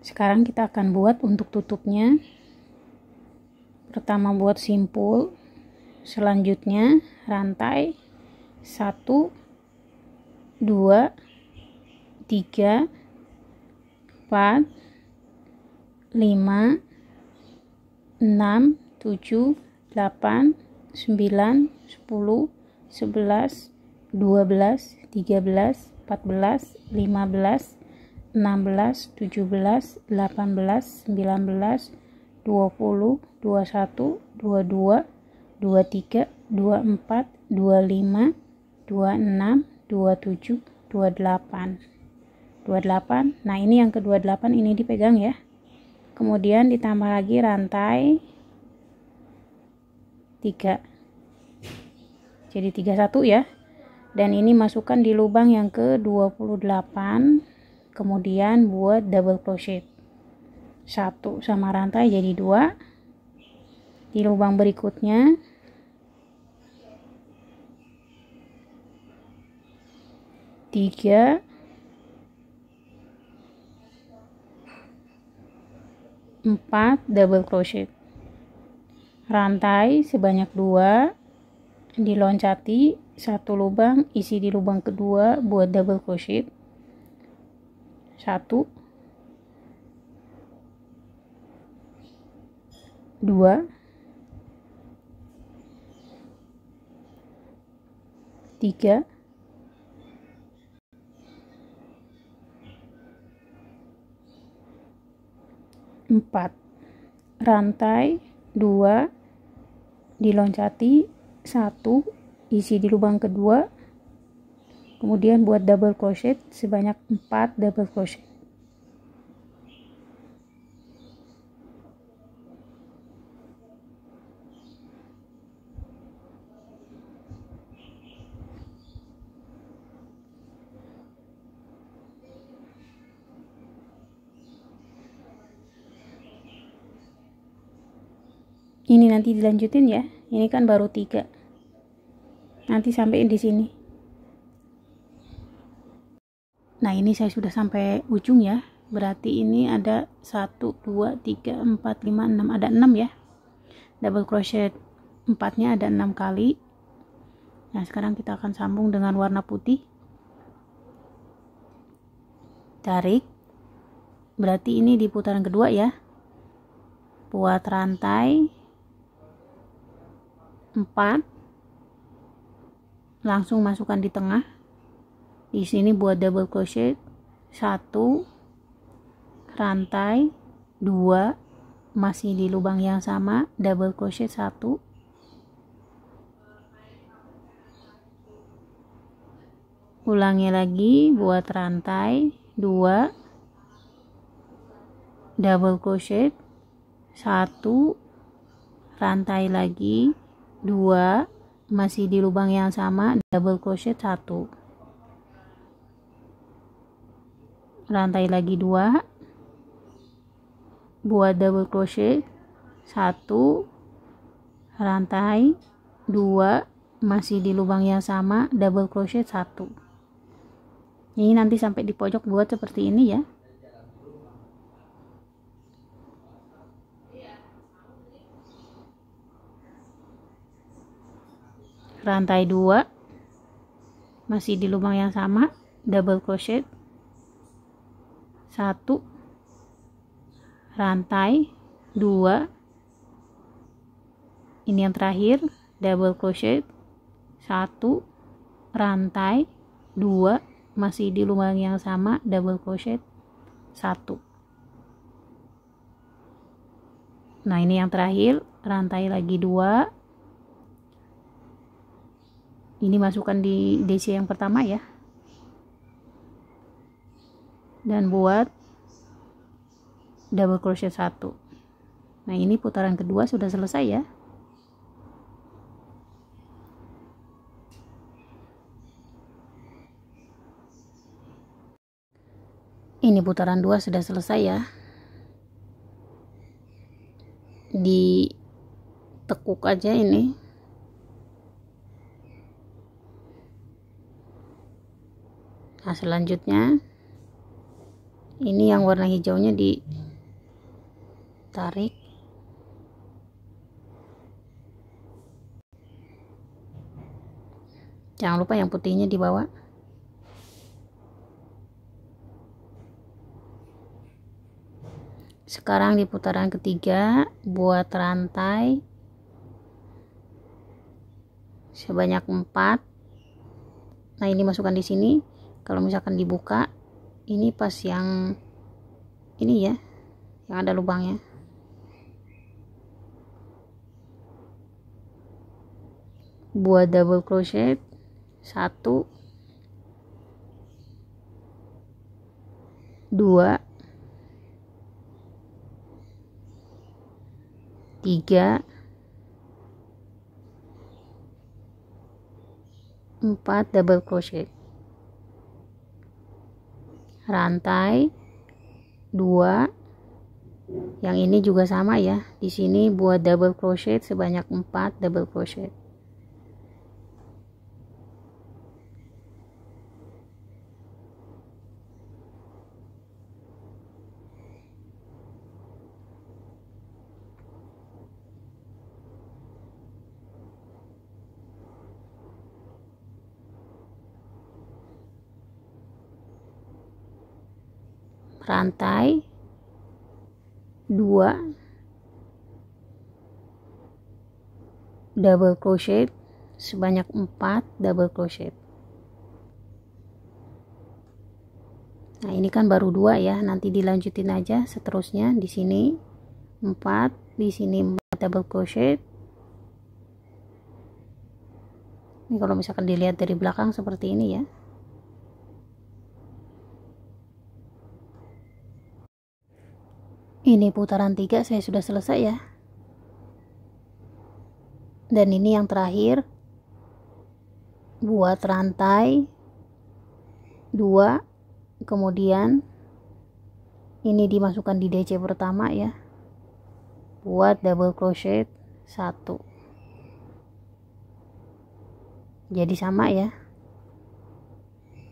sekarang kita akan buat untuk tutupnya pertama buat simpul selanjutnya rantai 1 2 3 4 5 6 7 8 9 10 11 12 13 14 15 16, 17, 18, 19, 20, 21, 22, 23, 24, 25, 26, 27, 28. 28. Nah, ini yang ke-28 ini dipegang ya. Kemudian ditambah lagi rantai 3. Jadi 31 ya. Dan ini masukkan di lubang yang ke-28 kemudian buat double crochet satu sama rantai jadi dua di lubang berikutnya tiga empat double crochet rantai sebanyak dua diloncati satu lubang isi di lubang kedua buat double crochet satu dua tiga empat rantai dua diloncati satu isi di lubang kedua kemudian buat double crochet sebanyak 4 double crochet ini nanti dilanjutin ya ini kan baru tiga nanti sampai di sini nah ini saya sudah sampai ujung ya berarti ini ada 1 2 3 4 5 6 ada 6 ya double crochet 4 nya ada 6 kali nah sekarang kita akan sambung dengan warna putih tarik berarti ini di putaran kedua ya buat rantai 4 langsung masukkan di tengah di sini buat double crochet satu rantai dua masih di lubang yang sama double crochet satu ulangi lagi buat rantai dua double crochet satu rantai lagi dua masih di lubang yang sama double crochet satu rantai lagi dua buat double crochet satu rantai dua masih di lubang yang sama double crochet satu ini nanti sampai di pojok buat seperti ini ya rantai dua, masih di lubang yang sama double crochet satu rantai dua ini yang terakhir double crochet satu rantai dua masih di lubang yang sama double crochet satu nah ini yang terakhir rantai lagi dua ini masukkan di DC yang pertama ya dan buat double crochet satu nah ini putaran kedua sudah selesai ya ini putaran dua sudah selesai ya di tekuk aja ini nah selanjutnya ini yang warna hijaunya ditarik jangan lupa yang putihnya dibawa sekarang di putaran ketiga buat rantai sebanyak empat. nah ini masukkan di sini kalau misalkan dibuka ini pas yang ini ya yang ada lubangnya buat double crochet satu dua tiga empat double crochet rantai 2 yang ini juga sama ya di sini buat double crochet sebanyak 4 double crochet rantai 2 double crochet sebanyak 4 double crochet Nah, ini kan baru dua ya. Nanti dilanjutin aja seterusnya di sini 4, di sini 4 double crochet. Ini kalau misalkan dilihat dari belakang seperti ini ya. ini putaran tiga saya sudah selesai ya dan ini yang terakhir buat rantai dua, kemudian ini dimasukkan di DC pertama ya buat double crochet satu. jadi sama ya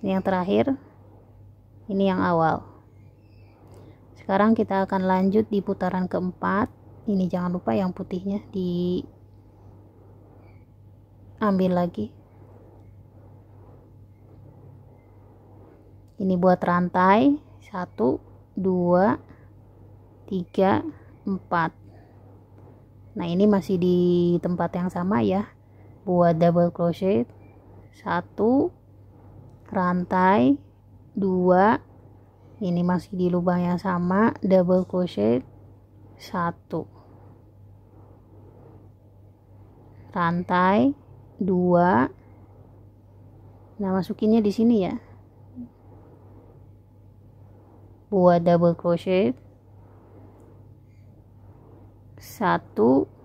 ini yang terakhir ini yang awal sekarang kita akan lanjut di putaran keempat ini jangan lupa yang putihnya di ambil lagi ini buat rantai 1 2 3 4 nah ini masih di tempat yang sama ya buat double crochet 1 rantai 2 ini masih di lubang yang sama double crochet 1 rantai 2 nah masukinnya di sini ya buat double crochet 1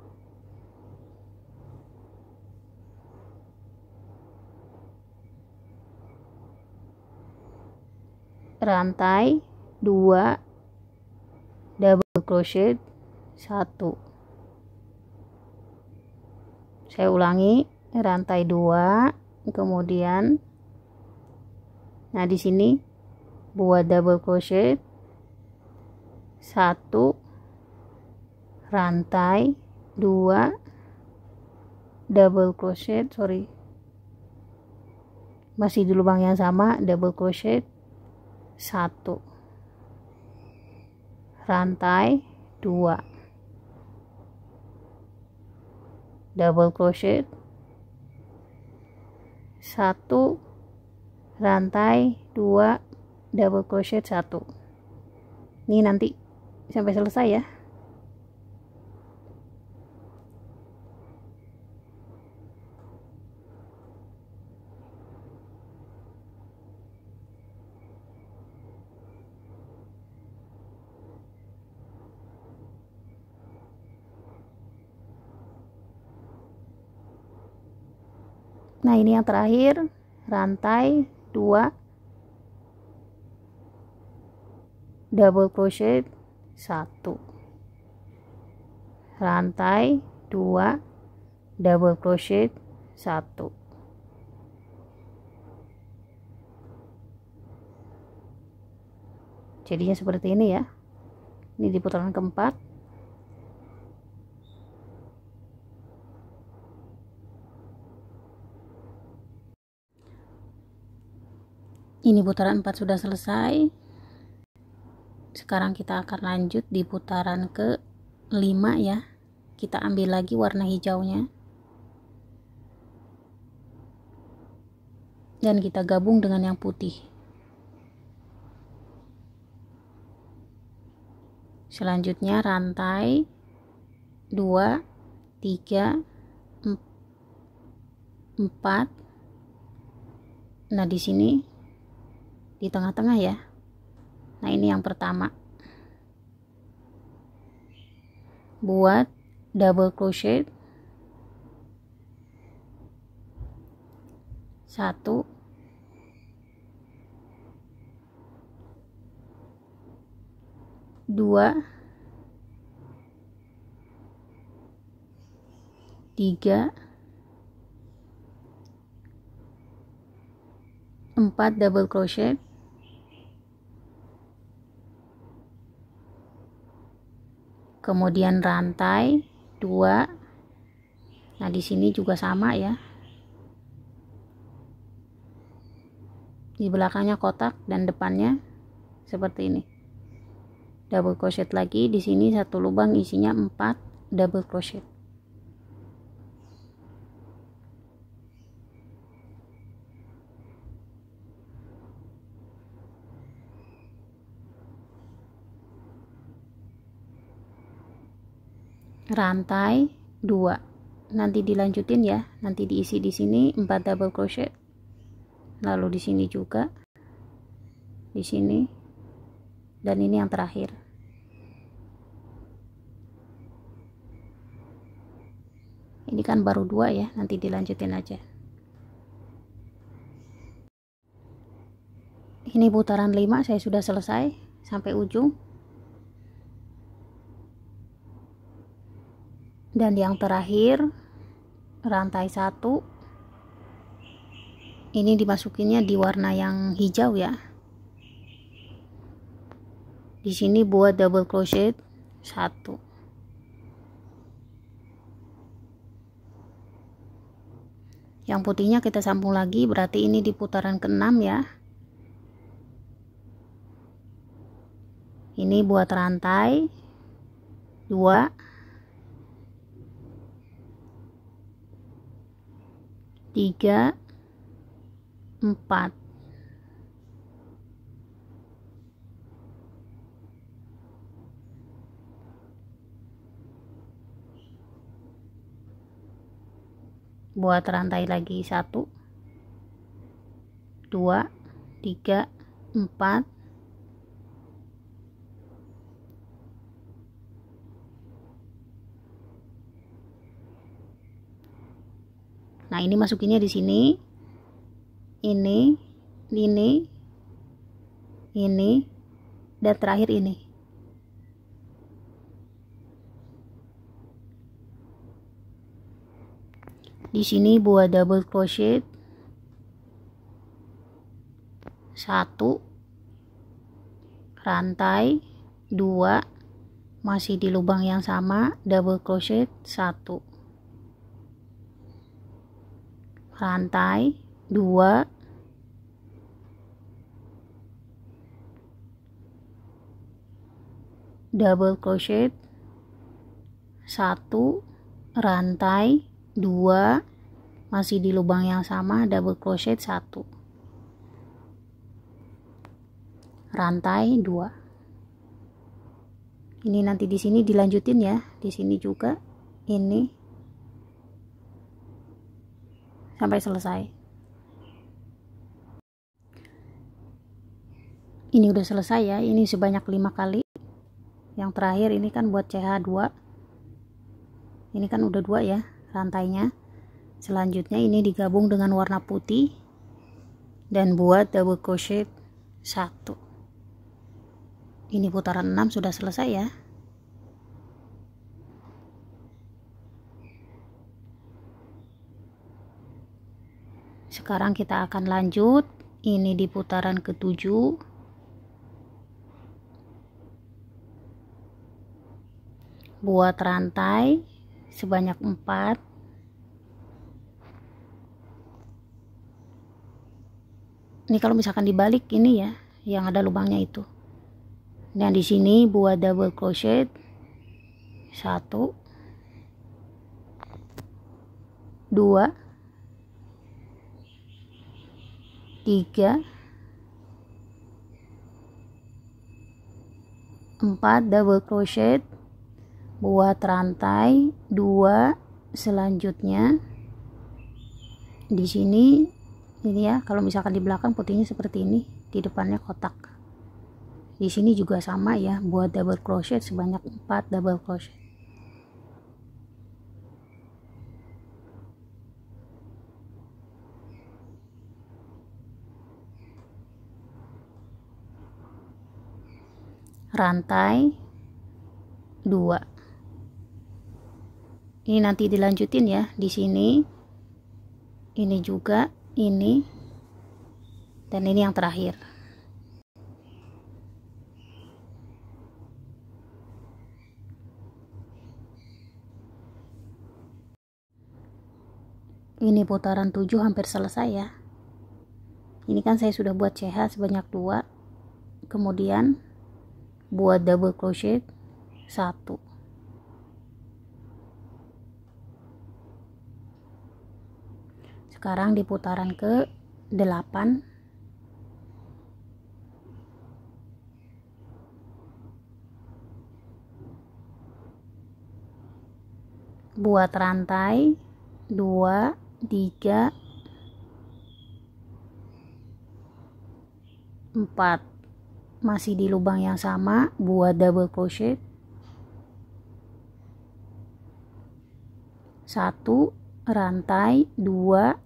rantai 2 double crochet 1 saya ulangi rantai 2 kemudian nah di sini buat double crochet 1 rantai 2 double crochet sorry masih di lubang yang sama double crochet satu rantai dua double crochet satu rantai dua double crochet satu ini nanti sampai selesai ya ini yang terakhir rantai 2 double crochet 1 rantai 2 double crochet 1 jadinya seperti ini ya ini di putaran keempat ini putaran 4 sudah selesai sekarang kita akan lanjut di putaran ke 5 ya kita ambil lagi warna hijaunya dan kita gabung dengan yang putih selanjutnya rantai 2 3 4 nah di sini di tengah-tengah ya nah ini yang pertama buat double crochet satu dua tiga empat double crochet kemudian rantai dua. nah di sini juga sama ya di belakangnya kotak dan depannya seperti ini double crochet lagi di sini satu lubang isinya 4 double crochet rantai 2 nanti dilanjutin ya nanti diisi di sini 4 double crochet lalu di sini juga di sini dan ini yang terakhir ini kan baru dua ya nanti dilanjutin aja ini putaran 5 saya sudah selesai sampai ujung dan yang terakhir rantai satu ini dimasukinnya di warna yang hijau ya di sini buat double crochet satu yang putihnya kita sambung lagi berarti ini di putaran keenam ya ini buat rantai dua tiga, empat, buat rantai lagi satu, dua, tiga, empat. nah ini masukinnya di sini ini ini ini dan terakhir ini di sini buat double crochet satu rantai dua masih di lubang yang sama double crochet satu rantai 2 double crochet 1 rantai 2 masih di lubang yang sama double crochet 1 rantai 2 ini nanti di sini dilanjutin ya di sini juga ini sampai selesai ini udah selesai ya ini sebanyak 5 kali yang terakhir ini kan buat CH2 ini kan udah dua ya rantainya selanjutnya ini digabung dengan warna putih dan buat double crochet 1 ini putaran 6 sudah selesai ya sekarang kita akan lanjut ini di putaran ketujuh buat rantai sebanyak empat. ini kalau misalkan dibalik ini ya yang ada lubangnya itu dan di sini buat double crochet satu dua 3 4 double crochet buat rantai 2 selanjutnya di sini ini ya kalau misalkan di belakang putihnya seperti ini di depannya kotak di sini juga sama ya buat double crochet sebanyak 4 double crochet rantai 2 ini nanti dilanjutin ya di sini ini juga ini dan ini yang terakhir ini putaran 7 hampir selesai ya ini kan saya sudah buat CH sebanyak dua kemudian buat double crochet satu. sekarang di putaran ke delapan buat rantai dua, tiga, empat masih di lubang yang sama buat double crochet satu rantai dua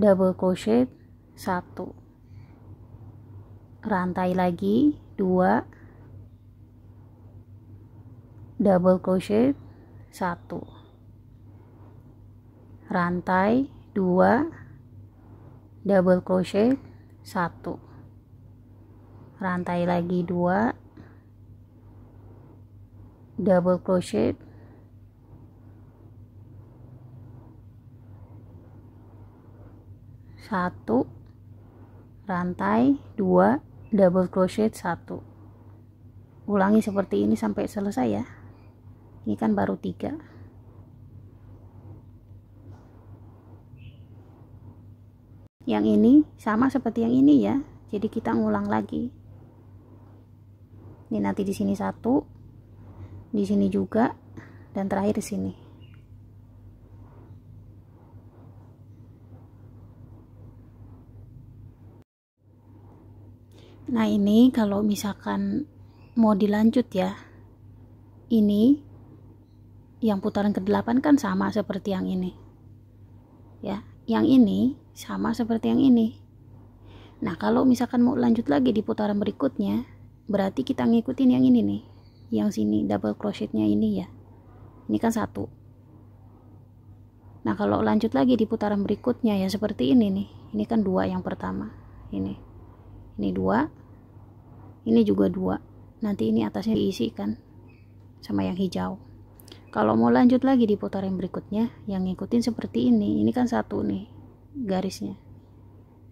double crochet satu rantai lagi dua double crochet satu rantai dua double crochet satu rantai lagi dua double crochet satu rantai dua double crochet satu ulangi seperti ini sampai selesai ya ini kan baru tiga yang ini sama seperti yang ini ya jadi kita ngulang lagi ini nanti di sini satu di sini juga dan terakhir di sini nah ini kalau misalkan mau dilanjut ya ini yang putaran ke-8 kan sama seperti yang ini ya yang ini sama seperti yang ini nah kalau misalkan mau lanjut lagi di putaran berikutnya berarti kita ngikutin yang ini nih yang sini double crochetnya ini ya ini kan satu nah kalau lanjut lagi di putaran berikutnya ya seperti ini nih ini kan dua yang pertama ini ini dua ini juga dua nanti ini atasnya diisi kan sama yang hijau kalau mau lanjut lagi di putaran berikutnya yang ngikutin seperti ini ini kan satu nih garisnya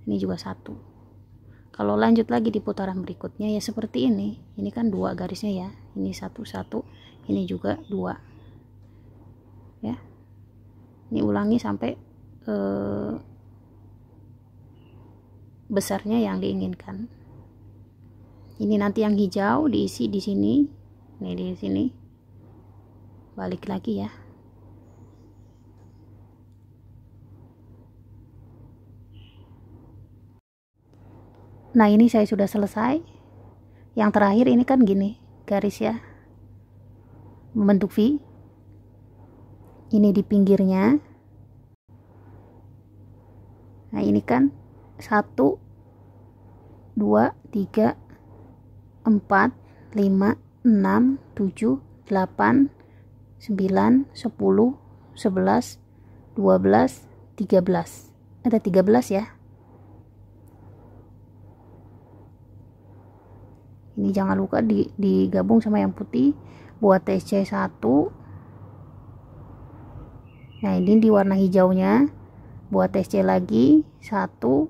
ini juga satu kalau lanjut lagi di putaran berikutnya ya seperti ini ini kan dua garisnya ya ini satu satu ini juga dua ya ini ulangi sampai eh, besarnya yang diinginkan ini nanti yang hijau diisi di sini ini di sini balik lagi ya nah ini saya sudah selesai yang terakhir ini kan gini garis ya membentuk V ini di pinggirnya nah ini kan 1 2 3 4 5 6 7 8 9 10 11 12 13 ada 13 ya ini jangan lupa di, digabung sama yang putih buat TC1 nah ini di warna hijaunya buat TC lagi satu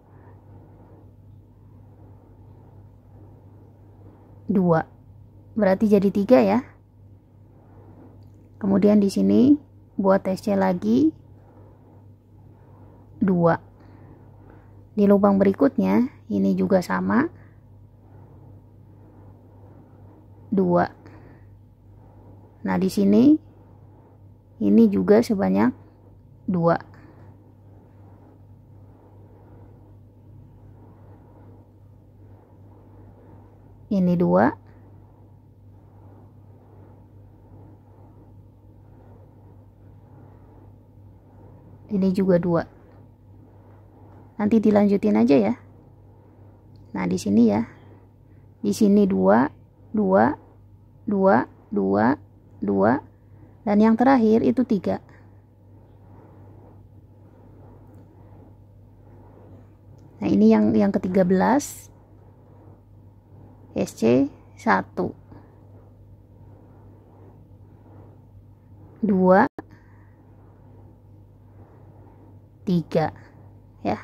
dua. berarti jadi tiga ya kemudian di sini buat TC lagi dua. di lubang berikutnya ini juga sama 2. Nah, di sini ini juga sebanyak 2. ini 2. ini juga 2. nanti dilanjutin aja ya nah di sini ya di sini 2, 2 2 2 2 dan yang terakhir itu 3 nah ini yang yang ke-13 SC 1 2 3 ya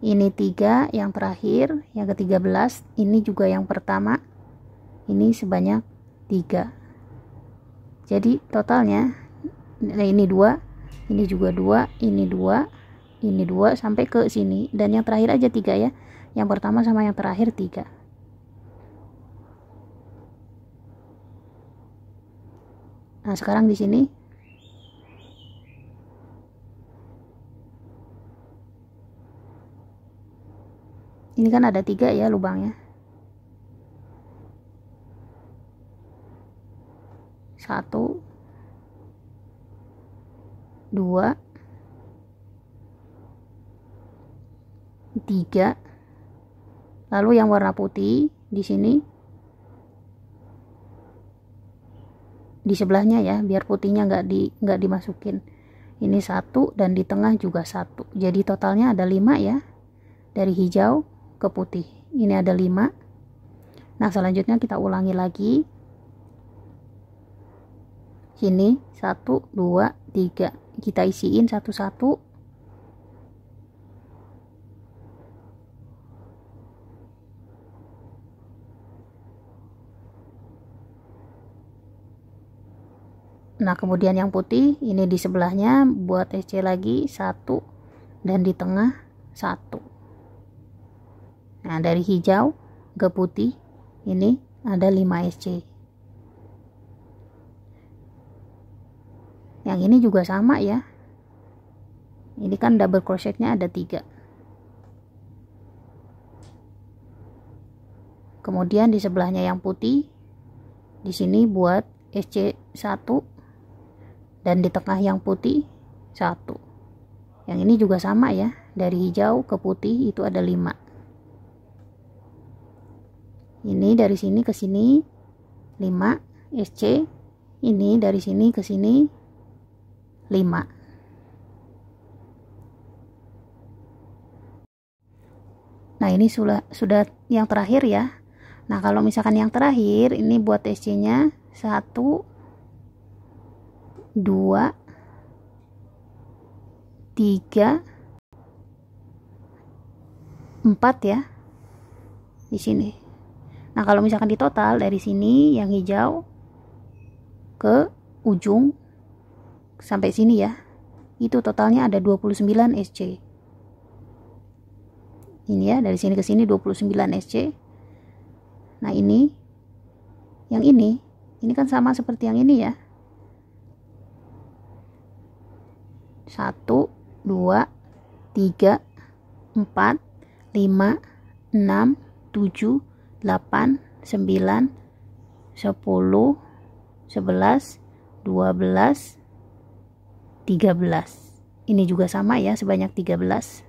ini tiga yang terakhir yang ke-13 ini juga yang pertama ini sebanyak 3 jadi totalnya nah, ini dua ini juga dua ini dua ini dua sampai ke sini dan yang terakhir aja tiga ya yang pertama sama yang terakhir tiga nah sekarang di sini ini kan ada tiga ya lubangnya satu dua tiga lalu yang warna putih di sini di sebelahnya ya biar putihnya nggak di nggak dimasukin ini satu dan di tengah juga satu jadi totalnya ada lima ya dari hijau ke putih ini ada lima nah selanjutnya kita ulangi lagi sini satu, dua, tiga. kita isiin satu-satu Nah, kemudian yang putih ini di sebelahnya buat SC lagi satu dan di tengah satu. Nah, dari hijau ke putih ini ada 5 SC. yang ini juga sama ya ini kan double crochetnya ada tiga kemudian di sebelahnya yang putih di sini buat SC1 dan di tengah yang putih satu yang ini juga sama ya dari hijau ke putih itu ada 5 ini dari sini ke sini 5 SC ini dari sini ke sini 5 Nah, ini sudah sudah yang terakhir ya. Nah, kalau misalkan yang terakhir ini buat SC nya 1 2 3 4 ya. Di sini. Nah, kalau misalkan di total dari sini yang hijau ke ujung sampai sini ya itu totalnya ada 29 SC ini ya dari sini ke sini 29 SC nah ini yang ini ini kan sama seperti yang ini ya 1 2 3 4 5 6 7 8 9 10 11 12 13 ini juga sama ya sebanyak 13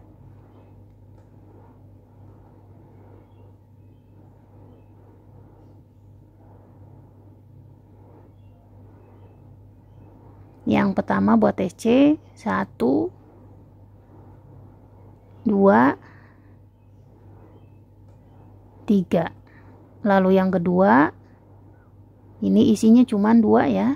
Yang pertama buat TC 1 2 3. Lalu yang kedua ini isinya cuman dua ya.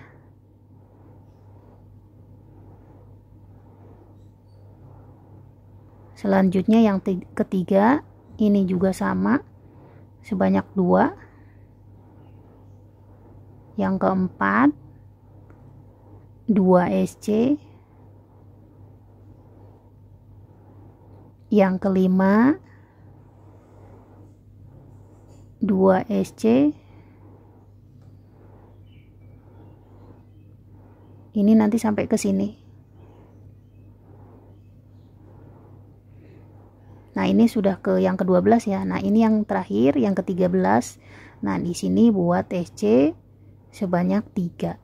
selanjutnya yang ketiga ini juga sama sebanyak dua yang keempat 2 SC yang kelima 2 SC ini nanti sampai ke sini Nah, ini sudah ke yang ke-12 ya. Nah, ini yang terakhir, yang ke-13. Nah, di sini buat SC sebanyak 3.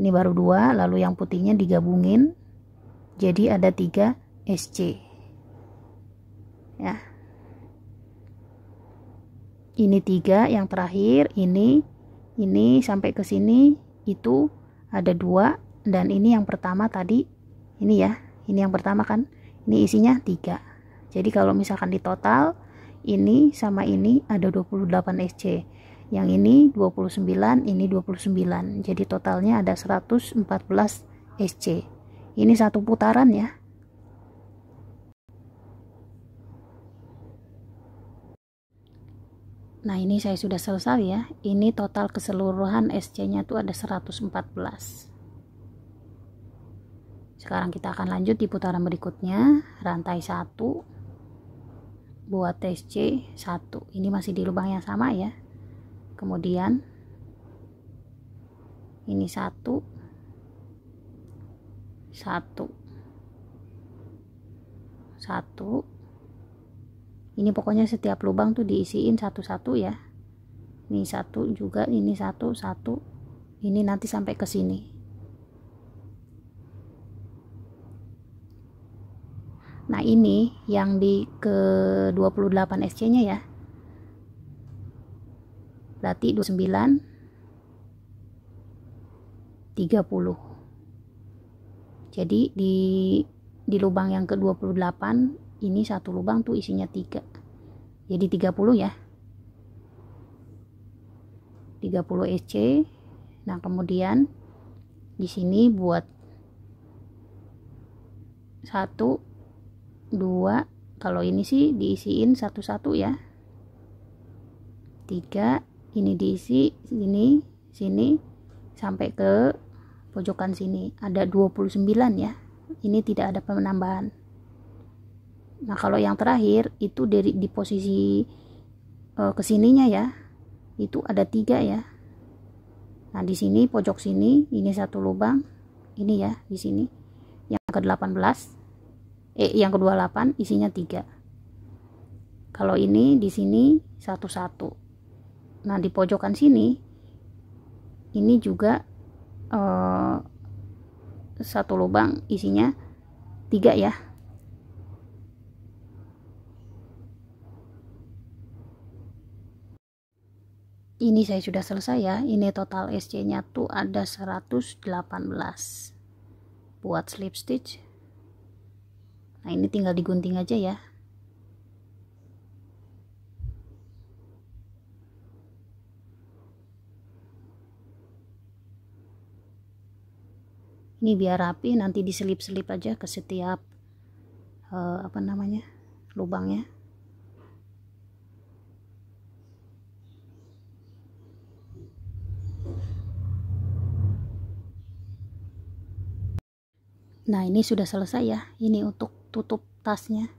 Ini baru 2, lalu yang putihnya digabungin. Jadi ada 3 SC. Ya. Ini 3 yang terakhir, ini ini sampai ke sini itu ada 2 dan ini yang pertama tadi ini ya ini yang pertama kan ini isinya 3 jadi kalau misalkan di total ini sama ini ada 28 SC yang ini 29 ini 29 jadi totalnya ada 114 SC ini satu putaran ya Nah ini saya sudah selesai ya ini total keseluruhan SC nya itu ada 114 sekarang kita akan lanjut di putaran berikutnya rantai 1 buat tes 1 ini masih di lubang yang sama ya kemudian ini 1 1 1 ini pokoknya setiap lubang tuh diisiin satu-satu ya ini satu juga ini satu satu ini nanti sampai ke sini ini yang di ke 28 SC nya ya berarti 29 30 jadi di di lubang yang ke 28 ini satu lubang tuh isinya 3 jadi 30 ya 30 SC nah kemudian di sini buat satu dua kalau ini sih diisiin satu-satu ya tiga ini diisi sini sini sampai ke pojokan sini ada 29 ya ini tidak ada penambahan nah kalau yang terakhir itu dari di posisi e, kesininya ya itu ada tiga ya nah di sini pojok sini ini satu lubang ini ya di sini yang ke 18 eh, yang kedua 8 isinya 3 kalau ini di sini satu-satu nah di pojokan sini ini juga eh, satu lubang isinya tiga ya ini saya sudah selesai ya ini total SC nya tuh ada 118 buat slip stitch nah ini tinggal digunting aja ya ini biar rapi nanti diselip-selip aja ke setiap uh, apa namanya lubangnya nah ini sudah selesai ya ini untuk tutup tasnya